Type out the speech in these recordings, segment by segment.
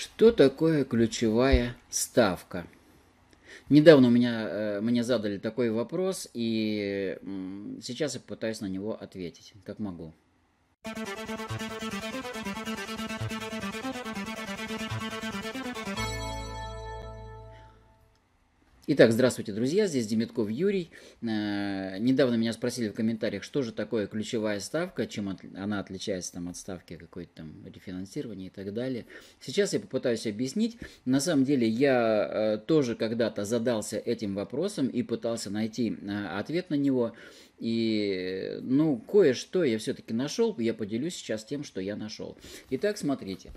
Что такое ключевая ставка? Недавно у меня, э, мне задали такой вопрос, и сейчас я пытаюсь на него ответить, как могу. Итак, здравствуйте, друзья, здесь Демитков Юрий. Э, недавно меня спросили в комментариях, что же такое ключевая ставка, чем она отличается там, от ставки какой-то там рефинансирования и так далее. Сейчас я попытаюсь объяснить. На самом деле я э, тоже когда-то задался этим вопросом и пытался найти э, ответ на него. И, ну, кое-что я все-таки нашел, я поделюсь сейчас тем, что я нашел. Итак, смотрите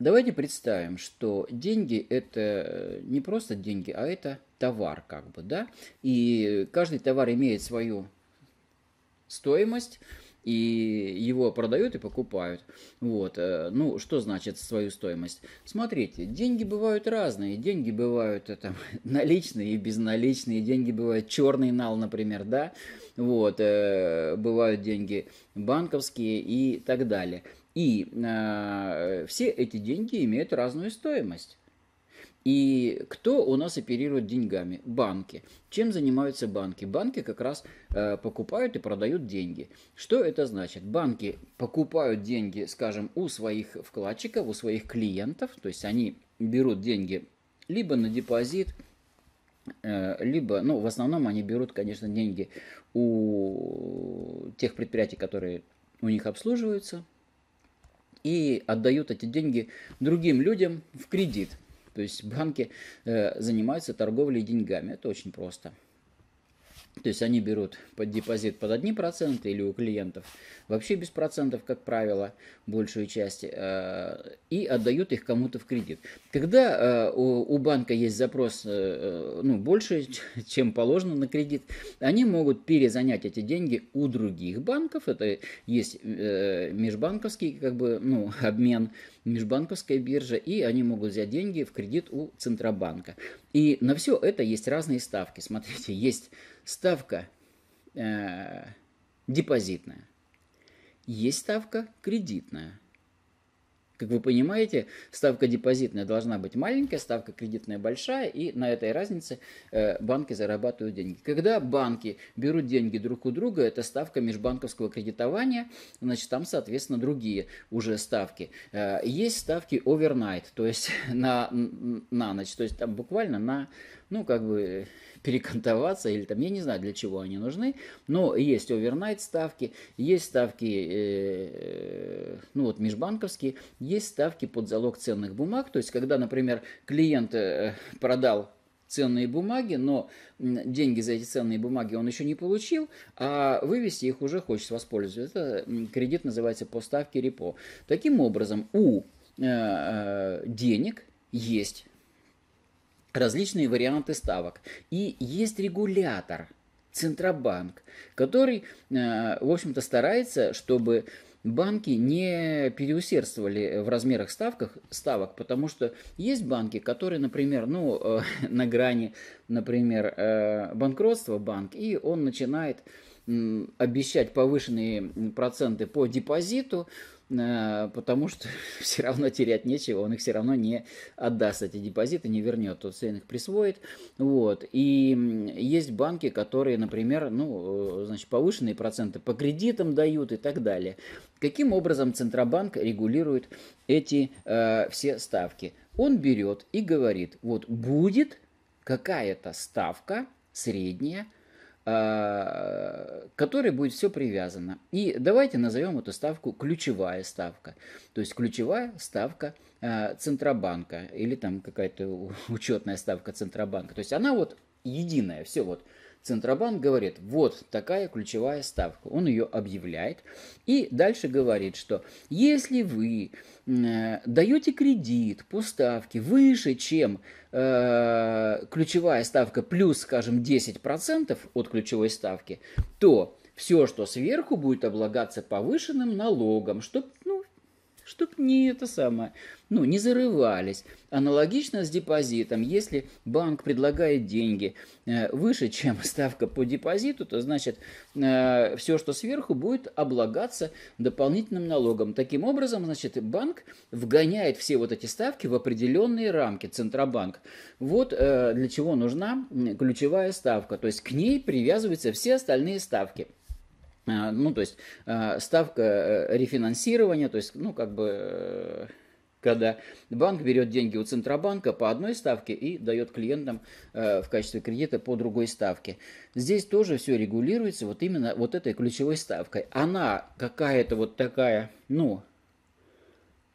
Давайте представим, что деньги это э, не просто деньги, а это товар как бы, да? И каждый товар имеет свою стоимость, и его продают и покупают. Вот. Э, ну, что значит свою стоимость? Смотрите, деньги бывают разные. Деньги бывают э, там, наличные и безналичные. Деньги бывают черный нал, например, да? Вот. Э, бывают деньги банковские и так далее. И э, все эти деньги имеют разную стоимость. И кто у нас оперирует деньгами? Банки. Чем занимаются банки? Банки как раз э, покупают и продают деньги. Что это значит? Банки покупают деньги, скажем, у своих вкладчиков, у своих клиентов, то есть они берут деньги либо на депозит, э, либо, ну, в основном они берут, конечно, деньги у тех предприятий, которые у них обслуживаются, и отдают эти деньги другим людям в кредит. То есть банки э, занимаются торговлей деньгами, это очень просто. То есть они берут под депозит под одни проценты или у клиентов вообще без процентов, как правило, большую часть, э, и отдают их кому-то в кредит. Когда э, у банка есть запрос э, ну, больше, чем положено на кредит, они могут перезанять эти деньги у других банков. Это есть межбанковский как бы, ну, обмен, межбанковская биржа, и они могут взять деньги в кредит у Центробанка. И на все это есть разные ставки. Смотрите, есть ставка э, депозитная, есть ставка кредитная. Как вы понимаете, ставка депозитная должна быть маленькая, ставка кредитная большая, и на этой разнице э, банки зарабатывают деньги. Когда банки берут деньги друг у друга, это ставка межбанковского кредитования, значит, там, соответственно, другие уже ставки. Э, есть ставки overnight то есть на, на ночь, то есть там буквально на, ну, как бы перекантоваться или там, я не знаю, для чего они нужны, но есть овернайт ставки, есть ставки, э, ну вот межбанковские, есть ставки под залог ценных бумаг, то есть когда, например, клиент э, продал ценные бумаги, но деньги за эти ценные бумаги он еще не получил, а вывести их уже хочет воспользоваться. Это кредит называется по ставке репо. Таким образом, у э, э денег есть различные варианты ставок. И есть регулятор, Центробанк, который, э, в общем-то, старается, чтобы банки не переусердствовали в размерах ставках, ставок, потому что есть банки, которые, например, ну, э, на грани, например, э, банкротства банк, и он начинает обещать повышенные проценты по депозиту, э, потому что все равно терять нечего, он их все равно не отдаст, эти депозиты не вернет, тот сын их присвоит. Вот. И есть банки, которые, например, ну, э, значит, повышенные проценты по кредитам дают и так далее. Каким образом Центробанк регулирует эти э, все ставки? Он берет и говорит, вот будет какая-то ставка средняя, к э, которой будет все привязано. И давайте назовем эту ставку ключевая ставка. То есть ключевая ставка э, Центробанка или там какая-то учетная ставка Центробанка. То есть она вот единая, все вот Центробанк говорит, вот такая ключевая ставка. Он ее объявляет и дальше говорит, что если вы э, даете кредит по ставке выше, чем э, ключевая ставка плюс, скажем, 10% от ключевой ставки, то все, что сверху, будет облагаться повышенным налогом, чтобы чтоб не это самое, ну, не зарывались. Аналогично с депозитом. Если банк предлагает деньги э, выше, чем ставка по депозиту, то значит э, все, что сверху, будет облагаться дополнительным налогом. Таким образом, значит, банк вгоняет все вот эти ставки в определенные рамки, Центробанк. Вот э, для чего нужна ключевая ставка. То есть к ней привязываются все остальные ставки – а, ну, то есть а, ставка э, рефинансирования, то есть, ну, как бы, э, когда банк берет деньги у Центробанка по одной ставке и дает клиентам э, в качестве кредита по другой ставке. Здесь тоже все регулируется вот именно вот этой ключевой ставкой. Она какая-то вот такая, ну,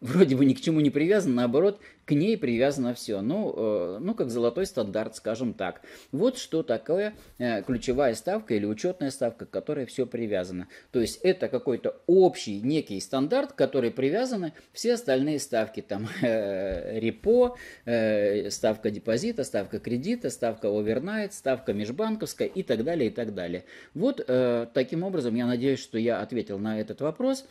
вроде бы ни к чему не привязана, наоборот, к ней привязано все. Ну, э, ну, как золотой стандарт, скажем так. Вот что такое э, ключевая ставка или учетная ставка, к которой все привязано. То есть это какой-то общий некий стандарт, к которой привязаны все остальные ставки. Там э, репо, э, ставка депозита, ставка кредита, ставка овернайт, ставка межбанковская и так далее, и так далее. Вот э, таким образом, я надеюсь, что я ответил на этот вопрос.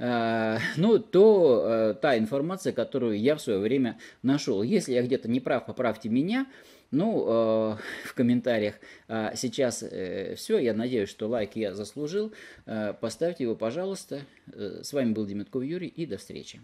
Э, ну, то... Э, та информация, которую я в свое время нашел. Если я где-то не прав, поправьте меня. Ну, э, в комментариях а сейчас э, все. Я надеюсь, что лайк я заслужил. Э, поставьте его, пожалуйста. Э, с вами был Демятков Юрий и до встречи.